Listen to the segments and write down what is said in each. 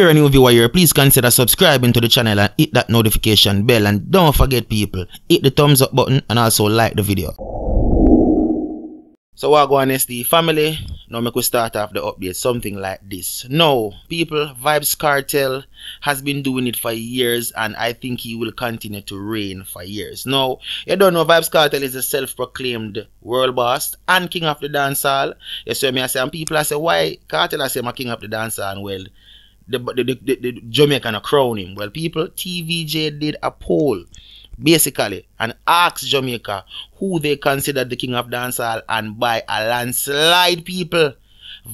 you're a new viewer please consider subscribing to the channel and hit that notification bell. And don't forget people, hit the thumbs up button and also like the video. So what going SD family, now make we start off the update something like this. Now, people, Vibes Cartel has been doing it for years and I think he will continue to reign for years. Now, you don't know Vibes Cartel is a self-proclaimed world boss and king of the dancehall. You see me I say, and people I say, why Cartel I say my king of the dancehall? Well, the, the, the, the Jamaican him. Well, people, TVJ did a poll basically and asked Jamaica who they considered the king of dancehall and by a landslide people.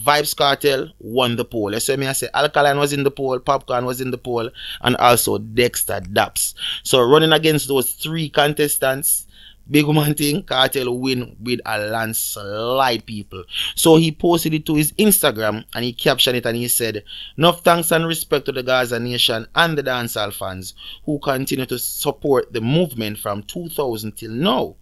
Vibes Cartel won the poll. That's why me I say Alkaline was in the poll, Popcorn was in the poll, and also Dexter Daps. So running against those three contestants, Big woman thing, Cartel win with a landslide, people. So he posted it to his Instagram and he captioned it and he said, Enough thanks and respect to the Gaza nation and the dancehall fans who continue to support the movement from 2000 till now.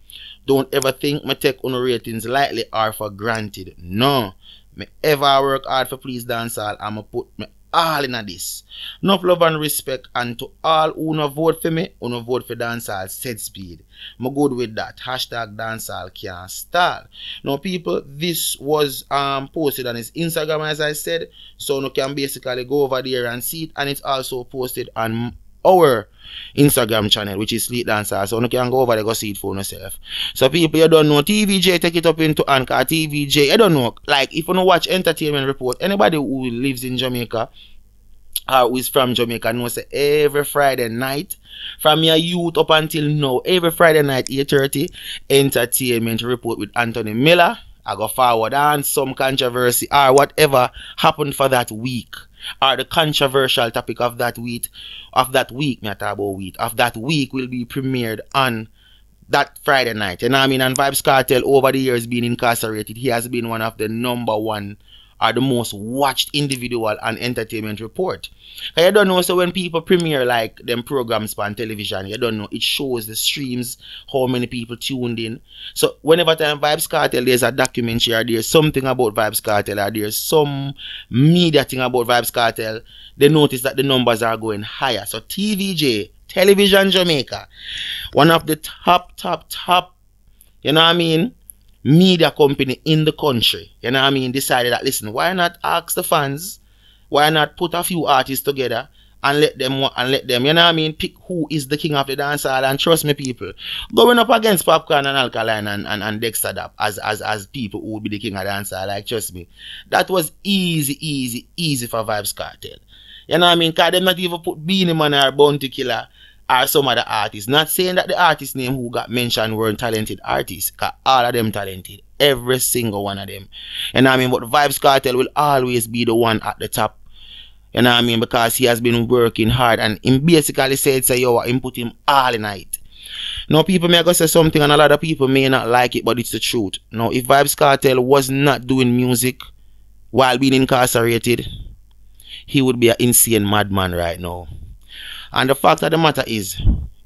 Don't ever think my take on ratings lightly are for granted. No. Me ever work hard for please dancehall and me put me all in this. Enough love and respect and to all who no vote for me, who no vote for dancehall said speed. i good with that. Hashtag dancehall can stall. Now people, this was um posted on his Instagram as I said. So you can basically go over there and see it and it's also posted on our Instagram channel, which is Sleep Dancer. So you can go over there, go see it for yourself. So people, you don't know, TVJ, take it up into Anchor, TVJ, I don't know. Like, if you don't watch Entertainment Report, anybody who lives in Jamaica, uh, who is from Jamaica, knows say every Friday night, from your youth up until now, every Friday night, 8.30, Entertainment Report with Anthony Miller. I go forward and some controversy or whatever happened for that week or the controversial topic of that week, of that week, not about week, of that week will be premiered on that Friday night. You know what I mean? And Vibes Cartel over the years being incarcerated, he has been one of the number one are the most watched individual and entertainment report. I don't know, so when people premiere like them programs on television, you don't know, it shows the streams, how many people tuned in. So whenever time Vibes Cartel, there's a documentary or there's something about Vibes Cartel or there's some media thing about Vibes Cartel, they notice that the numbers are going higher. So TVJ, Television Jamaica, one of the top, top, top, you know what I mean? media company in the country, you know what I mean, decided that listen, why not ask the fans, why not put a few artists together and let them and let them, you know what I mean, pick who is the king of the dancehall and trust me people. Going up against Popcorn and Alkaline and, and, and Dexter Dap as, as as people who will be the king of dancehall, like trust me. That was easy, easy, easy for Vibes Cartel. You know what I mean? Cause they not even put Beanie Man or Bounty Killer are some of the artists. Not saying that the artists name who got mentioned weren't talented artists, cause all of them talented. Every single one of them. You know what I mean? But Vibes Cartel will always be the one at the top. You know what I mean? Because he has been working hard and he basically said, say, yo, i put him all night. Now, people may go say something and a lot of people may not like it, but it's the truth. Now, if Vibes Cartel was not doing music while being incarcerated, he would be an insane madman right now. And the fact of the matter is,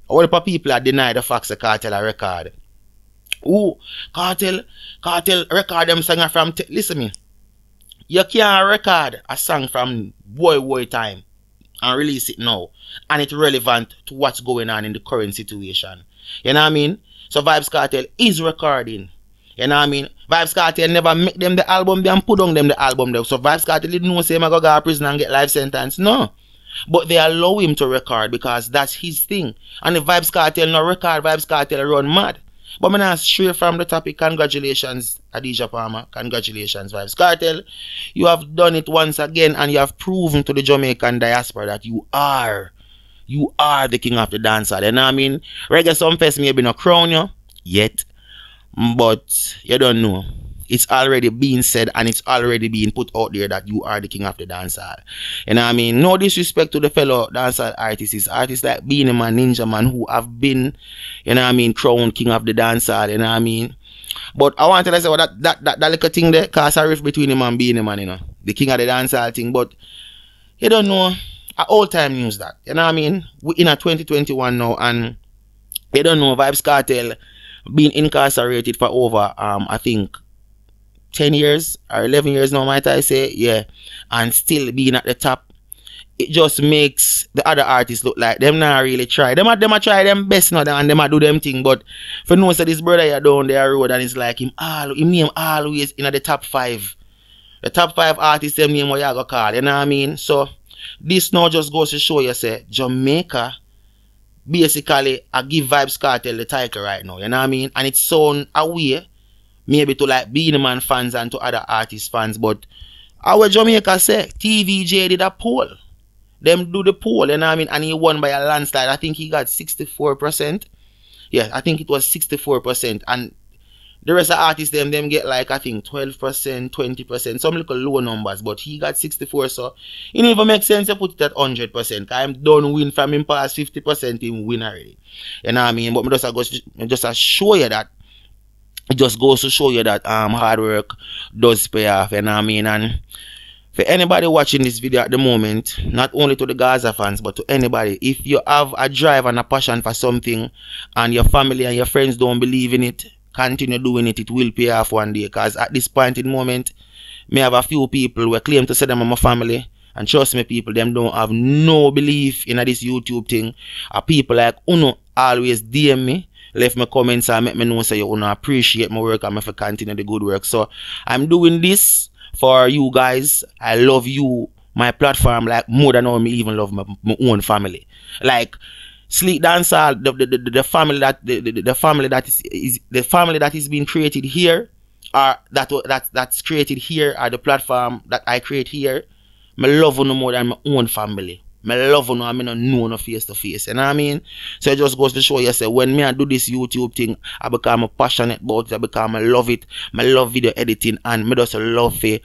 all the people are denied the facts of cartel a record. Who cartel cartel record them song from t- listen me. You can't record a song from boy boy time and release it now. And it's relevant to what's going on in the current situation. You know what I mean? So Vibes Cartel is recording. You know what I mean? Vibes Cartel never make them the album, they and put on them the album. Though. So Vibes Cartel didn't know say I go to prison and get life sentence. No. But they allow him to record because that's his thing. And the Vibes Cartel no record, Vibes Cartel run mad. But I'm straight from the topic. Congratulations, Adija Palmer. Congratulations, Vibes Cartel. You have done it once again and you have proven to the Jamaican diaspora that you are. You are the king of the dancer. You know what I mean? Reggae Sun may maybe not crown you yet. But you don't know it's already being said and it's already being put out there that you are the king of the dancehall. You know what I mean? No disrespect to the fellow dancehall artists. It's artists like a Man, Ninja Man who have been, you know what I mean, crowned king of the dancehall. You know what I mean? But I want to tell you well, that, that, that, that little thing there cause a rift between him and a Man, you know. The king of the dancehall thing. But you don't know. I all time news that. You know what I mean? We in a 2021 now and you don't know Vibes Cartel being incarcerated for over um I think 10 years or 11 years now, might I say, yeah, and still being at the top, it just makes the other artists look like them not really try. Them at them a try them best now and them a do them thing. But for no say this brother here down there road and it's like him all him name always in the top five. The top five artists them name what you go call, you know what I mean? So this now just goes to show you say Jamaica basically I give vibes cartel the title right now, you know what I mean? And it's sound away maybe to like Beanie Man fans and to other artist fans, but our Jamaica say TVJ did a poll. Them do the poll, you know what I mean? And he won by a landslide. I think he got 64%. Yeah, I think it was 64%. And the rest of the artists, them, them get like, I think 12%, 20%, some little low numbers, but he got 64, so it never makes sense to put it at 100%. I'm done win from him past 50%, in win already. You know what I mean? But me just, I just I show you that it just goes to show you that um hard work does pay off you know what i mean and for anybody watching this video at the moment not only to the gaza fans but to anybody if you have a drive and a passion for something and your family and your friends don't believe in it continue doing it it will pay off one day because at this point in the moment may have a few people who claim to say them are my family and trust me people them don't have no belief in this youtube thing are people like uno always dm me left me comments and make me know so you wanna appreciate my work and if for continue the good work. So I'm doing this for you guys. I love you, my platform, like more than all me even love my, my own family. Like Sleek Dancer, the, the, the, the family that the, the, the family that is, is the family that is being created here are that that that's created here are the platform that I create here. My love no more than my own family. My love no, I mean, not know no face to face, you know what I mean? So it just goes to show you, say, when me I do this YouTube thing, I become passionate about it, I become, I love it, I love video editing, and I just love it.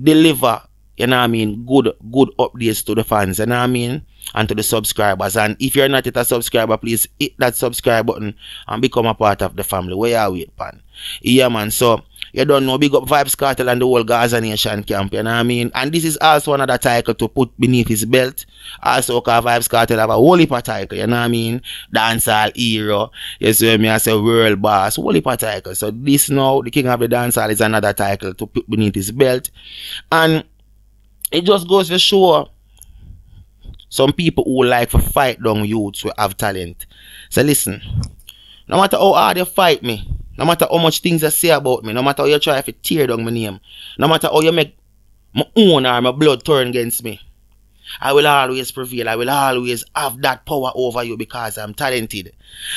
Deliver, you know what I mean, good, good updates to the fans, you know what I mean? And to the subscribers. And if you're not yet a subscriber, please hit that subscribe button and become a part of the family. Where are we, pan? Yeah, man, so... You don't know, big up Vibes Cartel and the whole Gaza Nation camp, you know what I mean? And this is also another title to put beneath his belt. Also, because Vibes Cartel have a whole heap of title, you know what I mean? Dancehall hero, you see me, I say world boss, whole heap of title. So this now, the king of the dancehall is another title to put beneath his belt. And it just goes to show some people who like to fight down youths who have talent. So listen, no matter how hard you fight me, no matter how much things I say about me, no matter how you try to tear down my name, no matter how you make my own or my blood turn against me, I will always prevail. I will always have that power over you because I'm talented.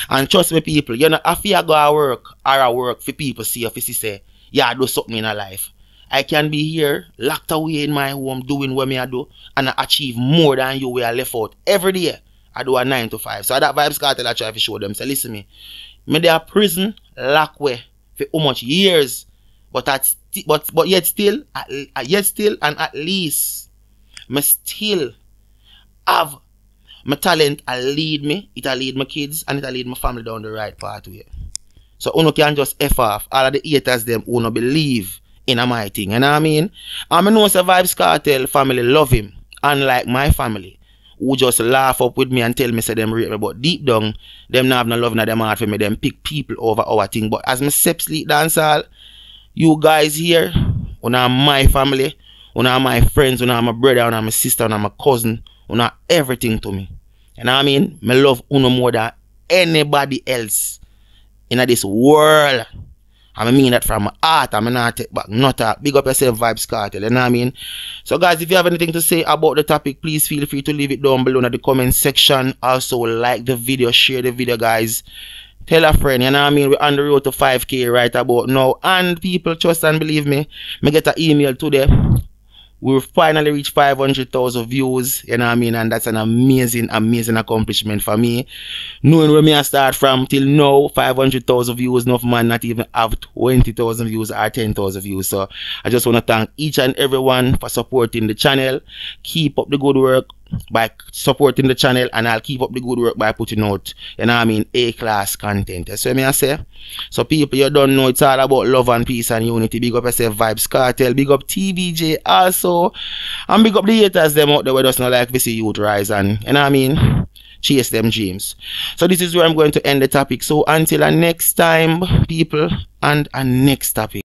And trust me, people, you know, if you go to work or I work for people see if you say, yeah, I do something in life. I can be here, locked away in my home, doing what me I do, and I achieve more than you I left out every day. I do a 9 to 5. So that vibes cartel I try to show them. So listen me. Me they are prison, Lakwe for how much years, but at but but yet still, at, yet still, and at least, me still have my talent. I lead me, it'll lead my kids, and it'll lead my family down the right pathway. So uno can just F off all of the haters them who not believe in a my thing. You know what I mean? I mean, no survives cartel family love him, unlike my family who just laugh up with me and tell me say them rate me. But deep down, them not have no love in them heart for me. Them pick people over our thing. But as me step sleep dancehall, you guys here, when I'm my family, when I'm my friends, when I'm my brother, when I'm my sister, when I'm my cousin, when I'm everything to me. You know what I mean? Me love uno more than anybody else in this world. I mean that from my heart. I mean, not take back not a big up yourself vibes cartel, you know what I mean? So guys, if you have anything to say about the topic, please feel free to leave it down below in the comment section. Also like the video, share the video, guys. Tell a friend, you know what I mean? We're on the road to 5k right about now. And people, trust and believe me, me get an email today we finally reached 500,000 views, you know what I mean? And that's an amazing, amazing accomplishment for me. Knowing where me I start from till now, 500,000 views, enough man not even have 20,000 views or 10,000 views. So I just want to thank each and everyone for supporting the channel. Keep up the good work by supporting the channel and I'll keep up the good work by putting out, you know I mean, A-class content. You me I say? So people, you don't know, it's all about love and peace and unity. Big up yourself, Vibes Cartel. Big up TVJ also. And big up the haters them out there with does not like we see youth rise and, you know I mean? Chase them dreams. So this is where I'm going to end the topic. So until our next time, people, and a next topic.